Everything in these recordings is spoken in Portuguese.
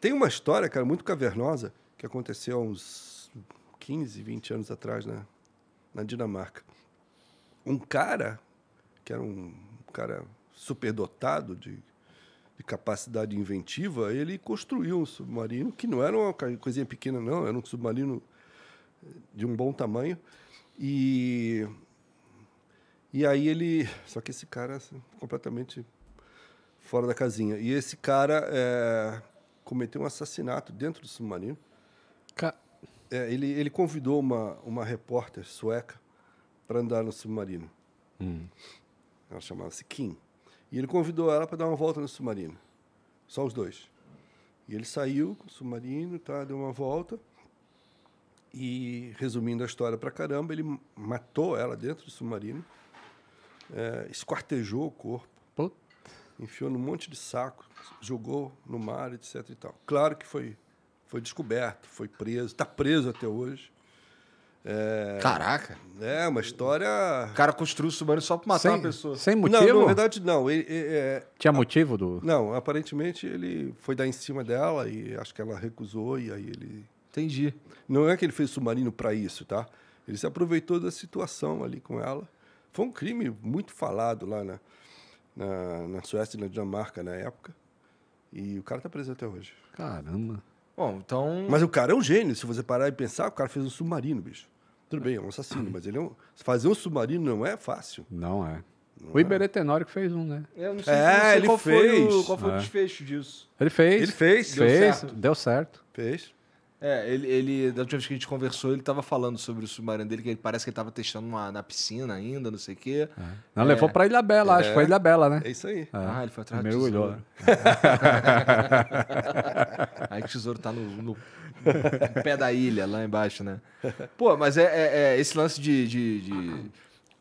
Tem uma história, cara, muito cavernosa que aconteceu há uns 15, 20 anos atrás na, né, na Dinamarca. Um cara, que era um cara superdotado de, de capacidade inventiva, ele construiu um submarino que não era uma coisinha pequena, não, era um submarino eh, de um bom tamanho. E, e aí ele. Só que esse cara assim, completamente fora da casinha. E esse cara. É, cometeu um assassinato dentro do submarino. Ca... É, ele, ele convidou uma, uma repórter sueca para andar no submarino. Hum. Ela chamava-se Kim. E ele convidou ela para dar uma volta no submarino. Só os dois. E ele saiu com o submarino, tá, deu uma volta. E, resumindo a história para caramba, ele matou ela dentro do submarino, é, esquartejou o corpo. Puta enfiou num monte de saco, jogou no mar, etc. E tal. Claro que foi, foi descoberto, foi preso, está preso até hoje. É, Caraca! É uma história. O cara construiu o submarino só para matar sem, uma pessoa. Sem motivo? Não, na verdade, não. Ele, ele, é, Tinha motivo do. Não, aparentemente ele foi dar em cima dela e acho que ela recusou e aí ele. Entendi. Não é que ele fez submarino para isso, tá? Ele se aproveitou da situação ali com ela. Foi um crime muito falado lá, né? Na na, na Suécia e na Dinamarca na época. E o cara tá preso até hoje. Caramba. Bom, então. Mas o cara é um gênio. Se você parar e pensar, o cara fez um submarino, bicho. Tudo bem, é um assassino, mas ele é um... fazer um submarino não é fácil. Não é. Não o é. Iberê Tenório que fez um, né? Eu não sei, é, não sei ele qual, fez. Foi o, qual foi é. o desfecho disso. Ele fez. Ele fez. Deu fez. Certo. Deu certo. Fez. É, ele, ele, da última vez que a gente conversou, ele estava falando sobre o submarino dele, que ele parece que ele estava testando uma, na piscina ainda, não sei o quê. É. Não, é. levou para Ilha Bela, é. acho que foi é. Ilha Bela, né? É isso aí. É. Ah, ele foi atrás é do Mergulhou. aí o tesouro tá no, no, no, pé da ilha, lá embaixo, né? Pô, mas é, esse lance de, de, de...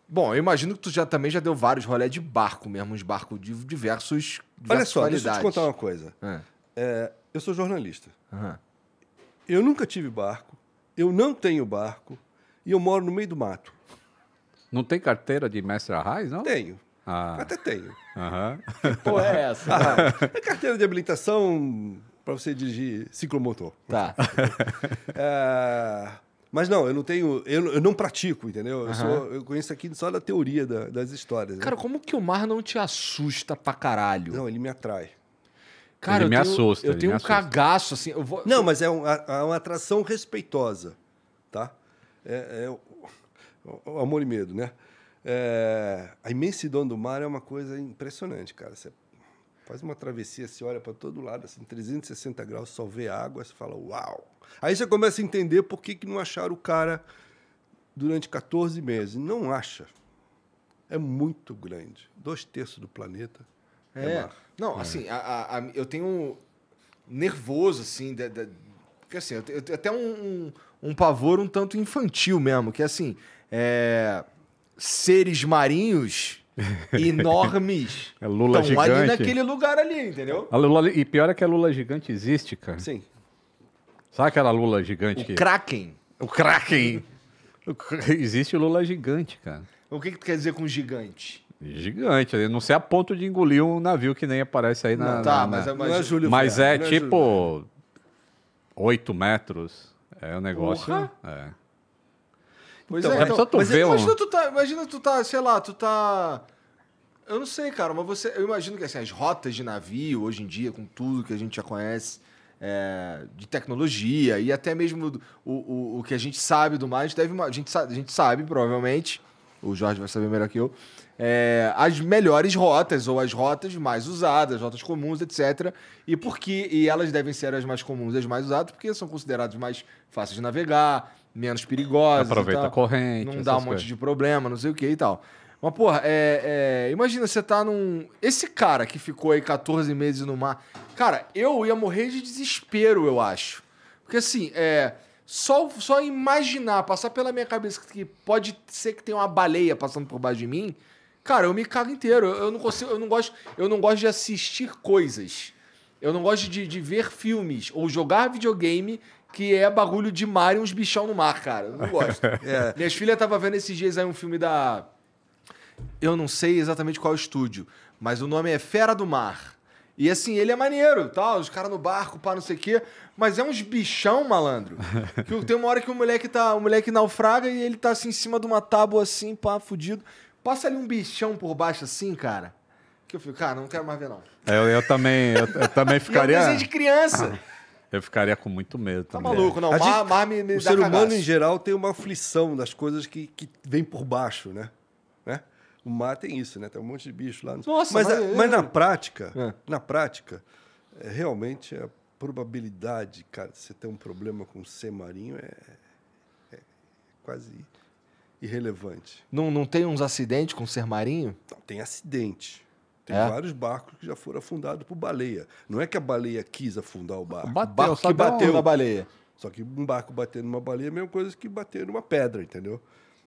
Bom, eu imagino que tu já também já deu vários rolé de barco mesmo, uns barcos de diversos. Olha só, deixa eu te contar uma coisa. É. É, eu sou jornalista. Uhum. Eu nunca tive barco, eu não tenho barco e eu moro no meio do mato. Não tem carteira de mestre Arraes, não? Tenho. Ah. Até tenho. Aham. Uhum. é essa? Ah, é carteira de habilitação para você dirigir ciclomotor. Tá. É, mas não, eu não tenho. Eu, eu não pratico, entendeu? Eu, sou, eu conheço aqui só da teoria da, das histórias. Né? Cara, né? como que o mar não te assusta pra caralho? Não, ele me atrai. Cara, ele me assusta. Eu tenho um assusta. cagaço, assim. Eu vou... Não, mas é, um, é uma atração respeitosa, tá? É, é, amor e medo, né? É, a imensidão do mar é uma coisa impressionante, cara. Você faz uma travessia, você olha para todo lado, assim, 360 graus, só vê água, você fala, uau! Aí você começa a entender por que, que não acharam o cara durante 14 meses. Não acha. É muito grande. Dois terços do planeta é. é não, é. assim, a, a, a, eu tenho nervoso, assim, porque assim, eu, tenho até um, um, um, pavor um tanto infantil mesmo, que é assim, é, seres marinhos enormes é estão ali naquele lugar ali, entendeu? A Lula, e pior é que a Lula gigante existe, cara. Sim. Sabe aquela Lula gigante? O que... Kraken. O Kraken. existe Lula gigante, cara. O que, que tu quer dizer com gigante? Gigante, não sei a ponto de engolir um navio que nem aparece aí na. Não, tá, na, mas, na... É mas, é, Júlio mas é, é tipo Júlio. 8 metros. É o um negócio. Porra. É. Pois então, é, então, tu mas, imagina, um... tu tá, imagina tu tá, sei lá, tu tá. Eu não sei, cara, mas você. Eu imagino que assim, as rotas de navio, hoje em dia, com tudo que a gente já conhece é, de tecnologia e até mesmo o, o, o que a gente sabe do mais, deve, a, gente, a gente sabe, provavelmente, o Jorge vai saber melhor que eu, é, as melhores rotas ou as rotas mais usadas, rotas comuns, etc. E por que e elas devem ser as mais comuns e as mais usadas? Porque são consideradas mais fáceis de navegar, menos perigosas. Aproveita a corrente. Não dá um monte coisas. de problema, não sei o que e tal. Mas, porra, é, é, imagina você tá num. Esse cara que ficou aí 14 meses no mar. Cara, eu ia morrer de desespero, eu acho. Porque assim, é só, só imaginar, passar pela minha cabeça que pode ser que tenha uma baleia passando por baixo de mim, cara, eu me cago inteiro. Eu, eu não consigo, eu não gosto, eu não gosto de assistir coisas. Eu não gosto de, de ver filmes ou jogar videogame que é bagulho de mar e uns bichão no mar, cara. Eu não gosto. é. Minhas filhas estavam vendo esses dias aí um filme da. Eu não sei exatamente qual é estúdio, mas o nome é Fera do Mar. E assim, ele é maneiro, tal, os caras no barco, pá, não sei o quê. Mas é uns bichão, malandro. que tem uma hora que o moleque tá. O moleque naufraga e ele tá assim em cima de uma tábua assim, pá, fudido. Passa ali um bichão por baixo assim, cara. Que eu fico, cara, não quero mais ver, não. É, eu, eu também, eu, eu também ficaria. eu de criança. Eu ficaria com muito medo tá também. Tá maluco, não. Gente, mar, me, me o ser cagaço. humano, em geral, tem uma aflição das coisas que, que vem por baixo, né? O mar tem isso, né? Tem um monte de bicho lá. Nossa, mas, mas, é... mas na prática, é. na prática, é, realmente a probabilidade, cara, de você ter um problema com ser marinho é, é quase irrelevante. Não, não tem uns acidentes com ser marinho? Não, tem acidente. Tem é? vários barcos que já foram afundados por baleia. Não é que a baleia quis afundar o barco. Bateu, o barco só que bateu na baleia. Só que um barco bater numa baleia é a mesma coisa que bater numa pedra, entendeu?